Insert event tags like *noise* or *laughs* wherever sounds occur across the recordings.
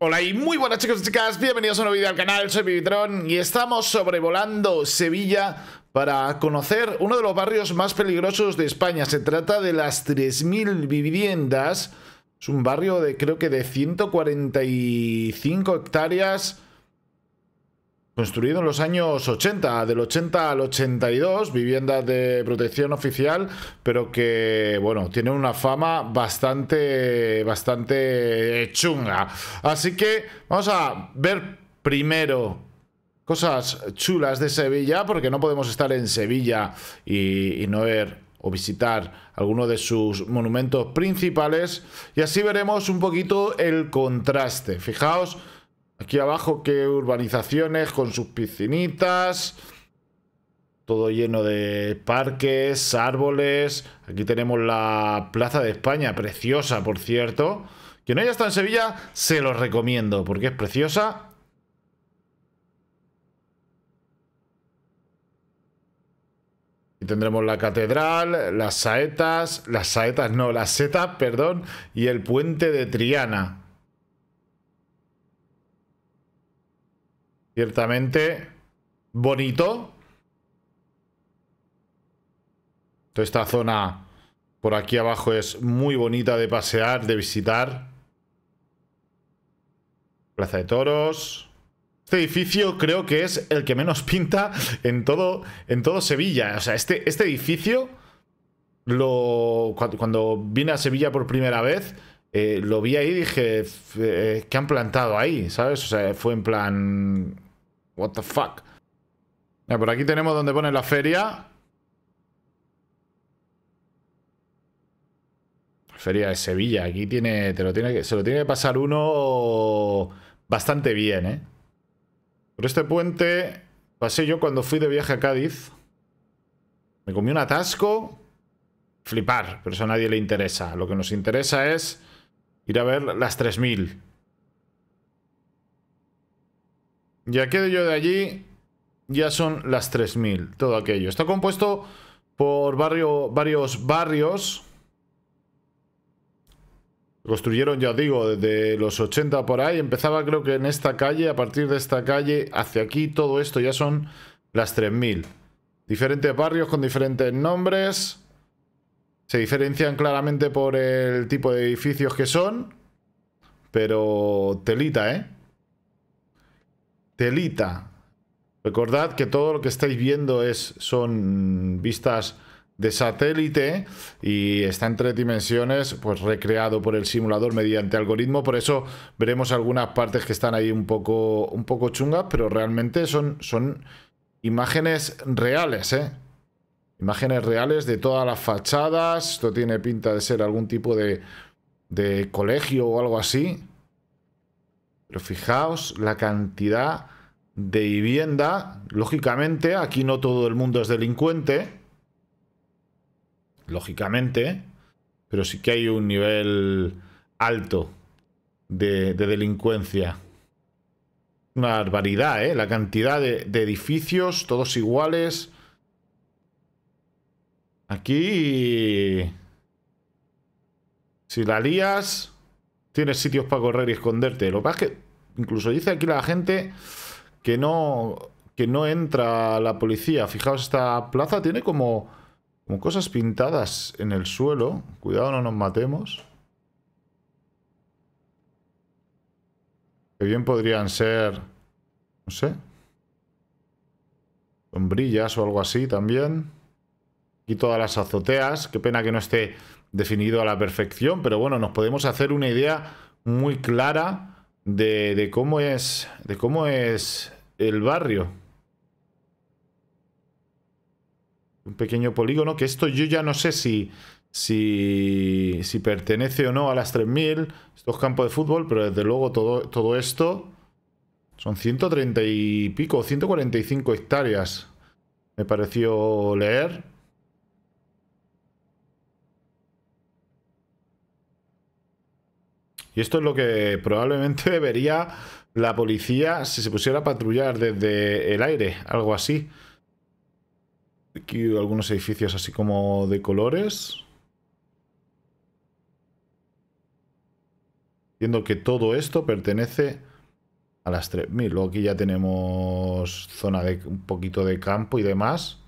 Hola y muy buenas chicos y chicas, bienvenidos a un nuevo vídeo al canal, soy Vivitron y estamos sobrevolando Sevilla para conocer uno de los barrios más peligrosos de España. Se trata de las 3.000 viviendas, es un barrio de creo que de 145 hectáreas Construido en los años 80, del 80 al 82, viviendas de protección oficial, pero que, bueno, tiene una fama bastante, bastante chunga. Así que vamos a ver primero cosas chulas de Sevilla, porque no podemos estar en Sevilla y, y no ver o visitar alguno de sus monumentos principales. Y así veremos un poquito el contraste. Fijaos Aquí abajo, qué urbanizaciones con sus piscinitas. Todo lleno de parques, árboles. Aquí tenemos la Plaza de España, preciosa, por cierto. Quien no haya estado en Sevilla, se los recomiendo, porque es preciosa Y tendremos la catedral, las saetas, las saetas no, las setas, perdón, y el puente de Triana. Ciertamente bonito. esta zona por aquí abajo es muy bonita de pasear, de visitar. Plaza de Toros. Este edificio creo que es el que menos pinta en todo, en Sevilla. O sea, este, este edificio, lo, cuando, vine a Sevilla por primera vez, eh, lo vi ahí y dije, eh, ¿qué han plantado ahí? ¿Sabes? O sea, fue en plan, What the fuck. por aquí tenemos donde pone la feria. La feria de Sevilla. Aquí tiene, te lo tiene que, se lo tiene que pasar uno bastante bien, ¿eh? Por este puente pasé yo cuando fui de viaje a Cádiz. Me comí un atasco. Flipar, pero eso a nadie le interesa. Lo que nos interesa es ir a ver las 3000. Ya quedo yo de allí, ya son las 3.000, todo aquello. Está compuesto por varios barrios. Construyeron, ya digo, desde los 80 por ahí. Empezaba creo que en esta calle, a partir de esta calle, hacia aquí, todo esto ya son las 3.000. Diferentes barrios con diferentes nombres. Se diferencian claramente por el tipo de edificios que son. Pero telita, ¿eh? telita. Recordad que todo lo que estáis viendo es, son vistas de satélite y está en tres dimensiones, pues recreado por el simulador mediante algoritmo. Por eso veremos algunas partes que están ahí un poco, un poco chungas, pero realmente son, son imágenes reales, ¿eh? Imágenes reales de todas las fachadas. Esto tiene pinta de ser algún tipo de, de colegio o algo así. Pero fijaos la cantidad de vivienda. Lógicamente, aquí no todo el mundo es delincuente. Lógicamente. Pero sí que hay un nivel alto de, delincuencia. Una barbaridad, ¿eh? La cantidad de, de edificios, todos iguales. Aquí... Si la lías... Tienes sitios para correr y esconderte. Lo que pasa es que incluso dice aquí la gente que no, que no entra la policía. Fijaos, esta plaza tiene como, como cosas pintadas en el suelo. Cuidado, no nos matemos. Que bien podrían ser, no sé, sombrillas o algo así también todas las azoteas. Qué pena que no esté definido a la perfección, pero bueno, nos podemos hacer una idea muy clara de, cómo es de cómo es el barrio. Un pequeño polígono que esto yo ya no sé si si, si pertenece o no a las 3000, estos campos de fútbol, pero desde luego todo, todo esto son 130 y pico, 145 hectáreas. Me pareció leer. Y esto es lo que probablemente debería *laughs* la policía si se pusiera a patrullar desde el aire, algo así. Aquí algunos edificios así como de colores. Entiendo que todo esto pertenece a las 3.000. Luego aquí ya tenemos zona de un poquito de campo y demás.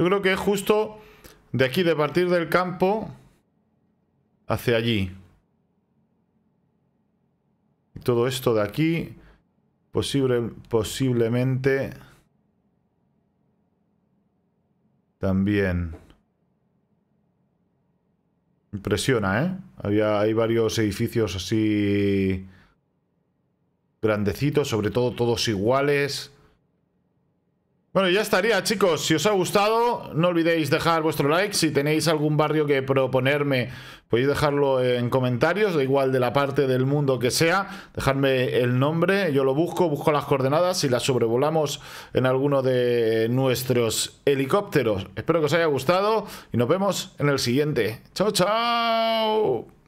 Yo creo que es justo de aquí, de partir del campo hacia allí. todo esto de aquí, posible, posiblemente también. Impresiona, ¿eh? Había, hay varios edificios así grandecitos, sobre todo todos iguales. Bueno, ya estaría, chicos. Si os ha gustado, no olvidéis dejar vuestro like. Si tenéis algún barrio que proponerme, podéis dejarlo en comentarios, da igual de la parte del mundo que sea. Dejadme el nombre, yo lo busco, busco las coordenadas y las sobrevolamos en alguno de nuestros helicópteros. Espero que os haya gustado y nos vemos en el siguiente. ¡Chao, chao!